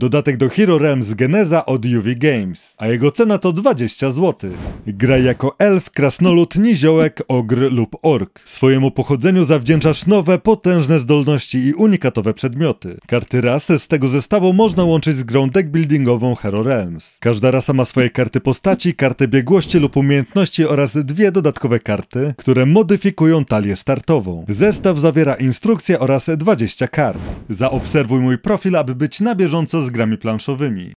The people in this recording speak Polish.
Dodatek do Hero Realms Geneza od UV Games, a jego cena to 20 zł. Gra jako elf, krasnolud, niziołek, ogr lub ork. Swojemu pochodzeniu zawdzięczasz nowe, potężne zdolności i unikatowe przedmioty. Karty rasy z tego zestawu można łączyć z grą deckbuildingową Hero Realms. Każda rasa ma swoje karty postaci, karty biegłości lub umiejętności oraz dwie dodatkowe karty, które modyfikują talię startową. Zestaw zawiera instrukcję oraz 20 kart. Zaobserwuj mój profil, aby być na bieżąco z grami planszowymi.